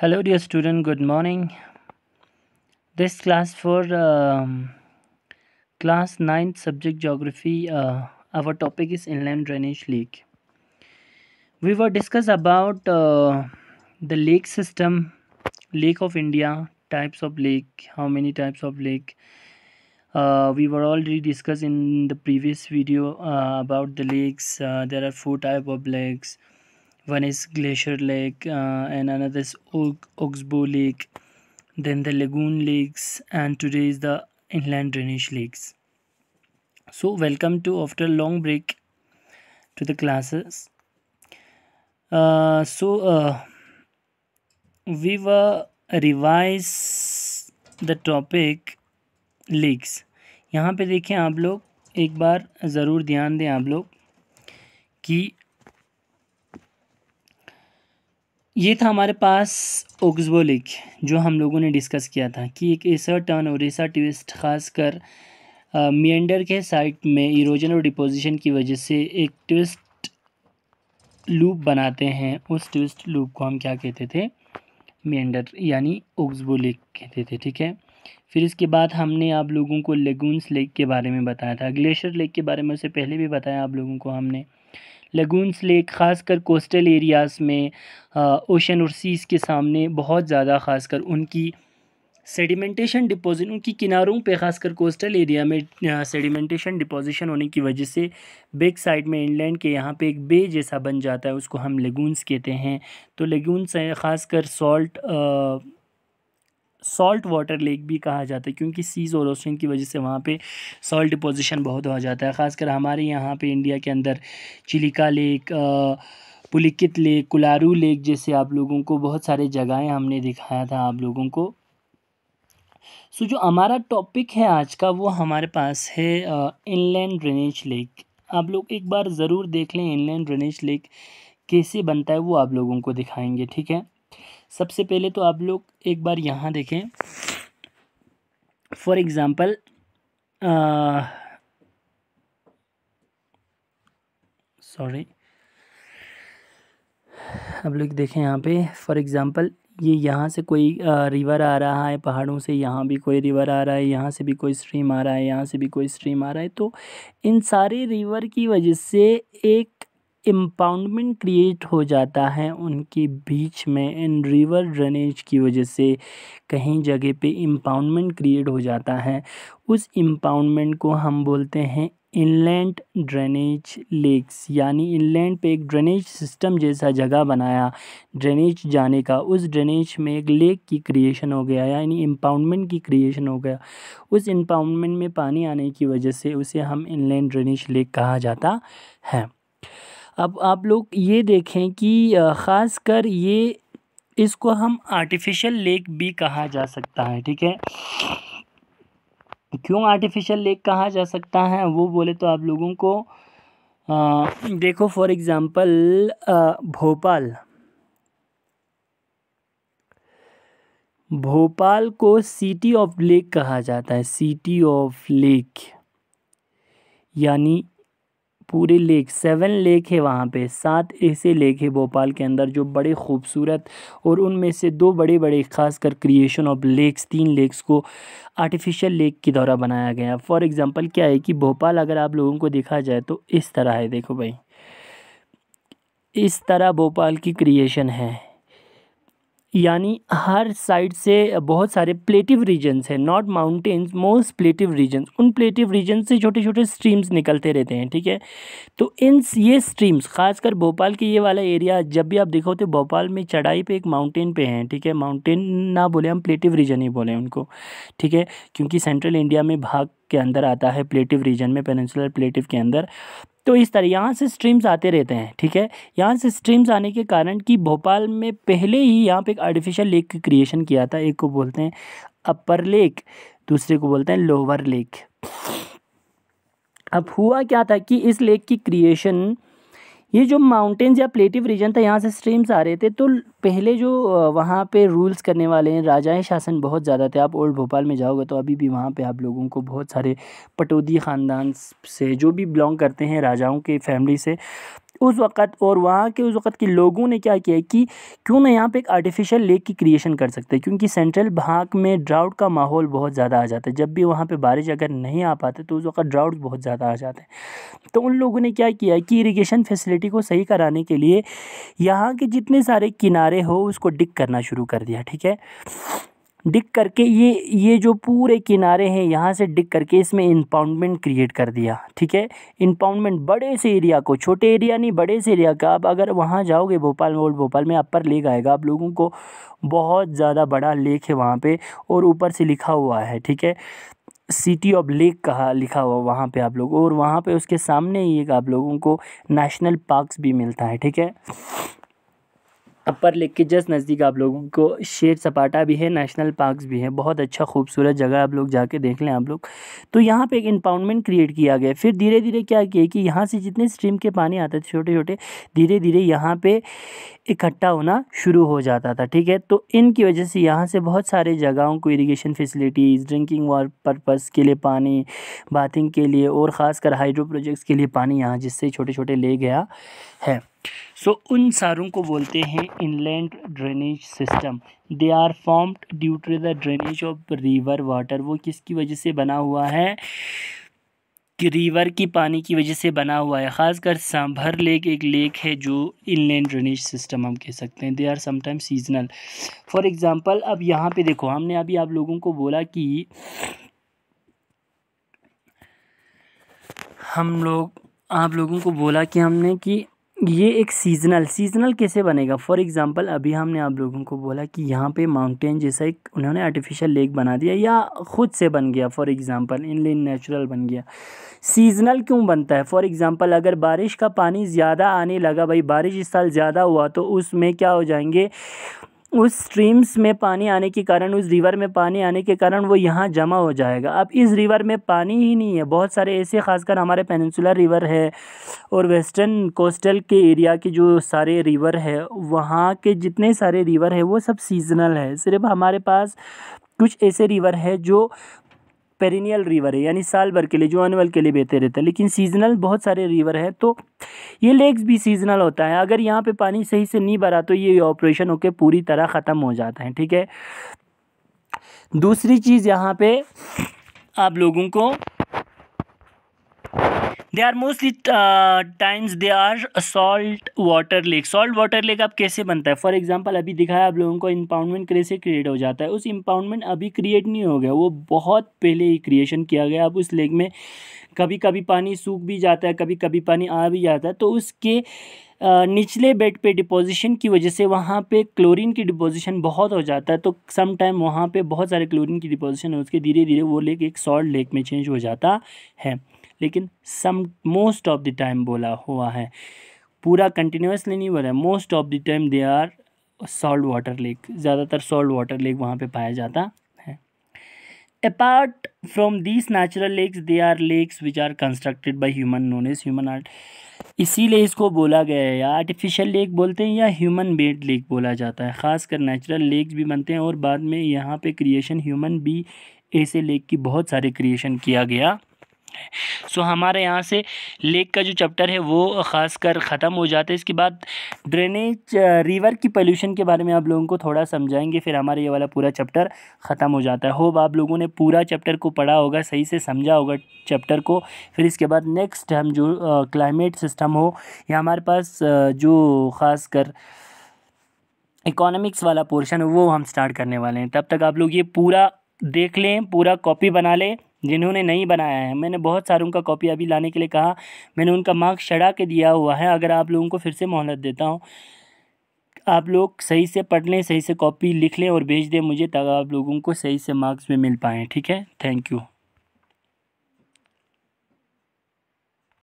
hello dear student good morning this class for um, class 9 subject geography uh, our topic is inland drainage lake we were discuss about uh, the lake system lake of india types of lake how many types of lake uh, we were already discussed in the previous video uh, about the lakes uh, there are four type of lakes one is glacier lake uh, and another is oxbow lake then the lagoon lakes and today is the inland drainage lakes so welcome to after a long break to the classes uh, so uh, we were revise the topic lakes यहाँ पे देखें आप लोग एक बार ज़रूर ध्यान दें आप लोग कि ये था हमारे पास ओक्सबोलिक जो हम लोगों ने डिस्कस किया था कि एक ऐसा टर्न और ऐसा ट्विस्ट खासकर मियंडर के साइट में इरोजन और डिपोजिशन की वजह से एक ट्विस्ट लूप बनाते हैं उस ट्विस्ट लूप को हम क्या कहते थे मियंडर यानी ओक्सबोलिक कहते थे ठीक है फिर इसके बाद हमने आप लोगों को लेगून्स लेक के बारे में बताया था ग्लेशियर लेक के बारे में उससे पहले भी बताया आप लोगों को हमने लगूनस लेक ख़ासकर कोस्टल एरियाज़ में ओशन और सीज़ के सामने बहुत ज़्यादा ख़ासकर उनकी सेडिमेंटेशन डिपोज़िट उनकी किनारों पे ख़ासकर कोस्टल एरिया में सेडिमेंटेशन डिपोजिशन होने की वजह से बेक साइड में इंग्लैंड के यहाँ पे एक बे जैसा बन जाता है उसको हम लेगूनस कहते हैं तो हैं ख़ासकर सॉल्ट सॉल्ट वाटर लेक भी कहा जाता है क्योंकि सीज़ और ओशन की वजह से वहाँ पे सॉल्ट डिपोजिशन बहुत हो जाता है ख़ासकर हमारे यहाँ पे इंडिया के अंदर Chilika lake Pulicat lake Kolleru lake जैसे आप लोगों को बहुत सारे जगहें हमने दिखाया था आप लोगों को सो जो हमारा टॉपिक है आज का वो हमारे पास है इनलैंड ड्रेनेज लेक आप लोग एक बार ज़रूर देख लें इनलैंड ड्रेनेज लेक कैसे बनता है वो आप लोगों को दिखाएंगे ठीक है सबसे पहले तो आप लोग एक बार यहाँ देखें फॉर एग्ज़ाम्पल सॉरी आप लोग देखें यहाँ पे फॉर एग्ज़ाम्पल ये यहाँ से कोई रिवर आ रहा है पहाड़ों से यहाँ भी कोई रिवर आ रहा है यहाँ से भी कोई स्ट्रीम आ रहा है यहाँ से भी कोई स्ट्रीम आ रहा है तो इन सारे रिवर की वजह से एक इम्पाउंडमेंट क्रिएट हो जाता है उनके बीच में इन रिवर ड्रेनेज की वजह से कहीं जगह पे इम्पाउंडमेंट क्रिएट हो जाता है उस इम्पाउंडमेंट को हम बोलते हैं इनलैंड ड्रेनेज लेक्स यानी इनलैंड पे एक ड्रेनेज सिस्टम जैसा जगह बनाया ड्रेनेज जाने का उस ड्रेनेज में एक लेक की क्रिएशन हो गया यानी इम्पाउंडमेंट की क्रिएशन हो गया उस इम्पाउंडमेंट में पानी आने की वजह से उसे हम इनलैंड ड्रेनेज लेक कहा जाता है अब आप लोग ये देखें कि ख़ास कर ये इसको हम आर्टिफिशियल लेक भी कहा जा सकता है ठीक है क्यों आर्टिफिशियल लेक कहा जा सकता है वो बोले तो आप लोगों को आ, देखो फॉर एग्ज़ाम्पल भोपाल भोपाल को सिटी ऑफ लेक कहा जाता है सिटी ऑफ लेक यानी पूरे लेक सेवन लेक है वहाँ पे सात ऐसे लेक है भोपाल के अंदर जो बड़े खूबसूरत और उनमें से दो बड़े बड़े खासकर क्रिएशन ऑफ लेक्स तीन लेक्स को आर्टिफिशियल लेक के द्वारा बनाया गया फॉर एग्ज़ाम्पल क्या है कि भोपाल अगर आप लोगों को देखा जाए तो इस तरह है देखो भाई इस तरह भोपाल की क्रिएशन है यानी हर साइड से बहुत सारे प्लेटिव रीजन्स हैं not mountains most plateau regions उन प्लेटिव रीजन से छोटे छोटे स्ट्रीम्स निकलते रहते हैं ठीक है तो इन ये स्ट्रीम्स खासकर भोपाल के ये वाला एरिया जब भी आप देखो तो भोपाल में चढ़ाई पे एक माउंटेन पे हैं ठीक है माउंटेन ना बोले हम प्लेटिव रीजन ही बोले उनको ठीक है क्योंकि सेंट्रल इंडिया में भाग के अंदर आता है प्लेटिव रीजन में पेनिसुलर प्लेटिव के अंदर तो इस तरह यहाँ से स्ट्रीम्स आते रहते हैं ठीक है यहाँ से स्ट्रीम्स आने के कारण कि भोपाल में पहले ही यहाँ पे एक आर्टिफिशियल लेक क्रिएशन किया था एक को बोलते हैं अपर लेक दूसरे को बोलते हैं लोअर लेक अब हुआ क्या था कि इस लेक की क्रिएशन ये जो माउंटेन्स या प्लेटिव रीजन था यहाँ से स्ट्रीम्स आ रहे थे तो पहले जो वहाँ पे रूल्स करने वाले हैं राजाएं शासन बहुत ज़्यादा थे आप ओल्ड भोपाल में जाओगे तो अभी भी वहाँ पे आप लोगों को बहुत सारे पटौदी ख़ानदान से जो भी बिलोंग करते हैं राजाओं के फैमिली से उस वक़्त और वहाँ के उस वक़्त के लोगों ने क्या किया कि क्यों ना यहाँ पे एक आर्टिफिशियल लेक की क्रिएशन कर सकते हैं क्योंकि सेंट्रल भाग में ड्राउट का माहौल बहुत ज़्यादा आ जाता है जब भी वहाँ पे बारिश अगर नहीं आ पाती तो उस वक़्त ड्राउट बहुत ज़्यादा आ जाते हैं तो उन लोगों ने क्या किया कि इरीगेशन फैसिलिटी को सही कराने के लिए यहाँ के जितने सारे किनारे हो उसको डिक करना शुरू कर दिया ठीक है डिक करके ये ये जो पूरे किनारे हैं यहाँ से डिक करके इसमें इंपाउंडमेंट क्रिएट कर दिया ठीक है इंपाउंडमेंट बड़े से एरिया को छोटे एरिया नहीं बड़े से एरिया का आप अगर वहाँ जाओगे भोपाल में ओल्ड भोपाल में अपर लेक आएगा आप लोगों को बहुत ज़्यादा बड़ा लेक है वहाँ पर और ऊपर से लिखा हुआ है ठीक है सिटी ऑफ लेक कहा लिखा हुआ वहाँ पर आप लोग और वहाँ पर उसके सामने ही एक आप लोगों को नेशनल पार्कस भी मिलता है ठीक है अपर लेक के जस्ट नज़दीक आप लोगों को शेर सपाटा भी है नेशनल पार्क्स भी है बहुत अच्छा खूबसूरत जगह आप लोग जाके देख लें आप लोग तो यहाँ पे एक इंपाउंडमेंट क्रिएट किया गया फिर धीरे धीरे क्या किया कि यहाँ से जितने स्ट्रीम के पानी आते थे छोटे छोटे धीरे धीरे यहाँ पर इकट्ठा होना शुरू हो जाता था ठीक है तो इनकी वजह से यहाँ से बहुत सारे जगहों को irrigation facilities drinking water purpose के लिए पानी बाथिंग के लिए और कर हाइड्रो प्रोजेक्ट्स के लिए पानी यहाँ जिससे छोटे छोटे ले गया है सो so, उन सारों को बोलते हैं inland drainage system they are formed due to the drainage of river water वो किसकी वजह से बना हुआ है कि रिवर की पानी की वजह से बना हुआ है ख़ासकर सांभर लेक एक लेक है जो इनलैंड ड्रेनेज सिस्टम हम कह सकते हैं दे आर समाइम सीजनल फॉर एग्ज़ाम्पल अब यहाँ पे देखो हमने अभी आप लोगों को बोला कि हम लोग आप लोगों को बोला कि हमने कि ये एक सीजनल सीजनल कैसे बनेगा फॉर एग्जांपल अभी हमने आप लोगों को बोला कि यहाँ पे माउंटेन जैसा एक उन्होंने आर्टिफिशियल लेक बना दिया या ख़ुद से बन गया फॉर एग्जांपल इनलेन नेचुरल बन गया सीजनल क्यों बनता है फॉर एग्जांपल अगर बारिश का पानी ज़्यादा आने लगा भाई बारिश इस साल ज़्यादा हुआ तो उसमें क्या हो जाएंगे उस स्ट्रीम्स में पानी आने के कारण उस रिवर में पानी आने के कारण वो यहाँ जमा हो जाएगा अब इस रिवर में पानी ही नहीं है बहुत सारे ऐसे खासकर हमारे पेनसुलर रिवर है और वेस्टर्न कोस्टल के एरिया के जो सारे रिवर है वहाँ के जितने सारे रिवर है वो सब सीजनल है सिर्फ हमारे पास कुछ ऐसे रिवर है जो पेरिनियल रिवर है यानी साल भर के लिए जो एनुअल के लिए बहते रहता है लेकिन सीजनल बहुत सारे रिवर हैं तो ये लेक्स भी सीजनल होता है अगर यहाँ पे पानी सही से नहीं भरा तो ये ऑपरेशन होकर पूरी तरह ख़त्म हो जाता है ठीक है दूसरी चीज़ यहाँ पे आप लोगों को they are mostly times they are salt water lake salt water lake अब कैसे बनता है फॉर एग्जांपल अभी दिखाया आप लोगों को इम्पाउंडमेंट कैसे क्रिएट हो जाता है उस इम्पाउंडमेंट अभी क्रिएट नहीं हो गया वो बहुत पहले ही क्रिएशन किया गया अब उस लेक में कभी कभी पानी सूख भी जाता है कभी कभी पानी आ भी जाता है तो उसके uh, निचले बेड पे डिपोजिशन की वजह से वहाँ पे क्लोरीन की डिपोजिशन बहुत हो जाता है तो सम टाइम वहाँ पे बहुत सारे क्लोरीन की डिपोजिशन है उसके धीरे धीरे वो लेक एक सॉल्ट लेक में चेंज हो जाता है लेकिन some most of the time बोला हुआ है पूरा कंटिन्यूसली नहीं बोला है most of the time they are salt water lake ज़्यादातर सॉल्ट वाटर लेक वहाँ पे पाया जाता है apart from these natural lakes they are lakes which are constructed by human known as human art इसीलिए इसको बोला गया है या आर्टिफिशियल लेक बोलते हैं या ह्यूमन मेड लेक बोला जाता है ख़ासकर नेचुरल लेक्स भी बनते हैं और बाद में यहाँ पे क्रिएशन ह्यूमन भी ऐसे लेक की बहुत सारे क्रिएशन किया गया सो हमारे यहाँ से लेक का जो चैप्टर है वो ख़ासकर ख़त्म हो जाता है इसके बाद ड्रेनेज रिवर की पोल्यूशन के बारे में आप लोगों को थोड़ा समझाएंगे फिर हमारा ये वाला पूरा चैप्टर ख़त्म हो जाता है होप आप लोगों ने पूरा चैप्टर को पढ़ा होगा सही से समझा होगा चैप्टर को फिर इसके बाद नेक्स्ट हम जो क्लाइमेट सिस्टम हो या हमारे पास जो ख़ास कर इकोनॉमिक्स वाला पोर्शन वो हम स्टार्ट करने वाले हैं तब तक आप लोग ये पूरा देख लें पूरा कॉपी बना लें जिन्होंने नहीं बनाया है मैंने बहुत सारे उनका कॉपी अभी लाने के लिए कहा मैंने उनका मार्क्स चढ़ा के दिया हुआ है अगर आप लोगों को फिर से मोहलत देता हूँ आप लोग सही से पढ़ लें सही से कॉपी लिख लें और भेज दें मुझे ताकि आप लोगों को सही से मार्क्स में मिल पाएँ ठीक है थैंक यू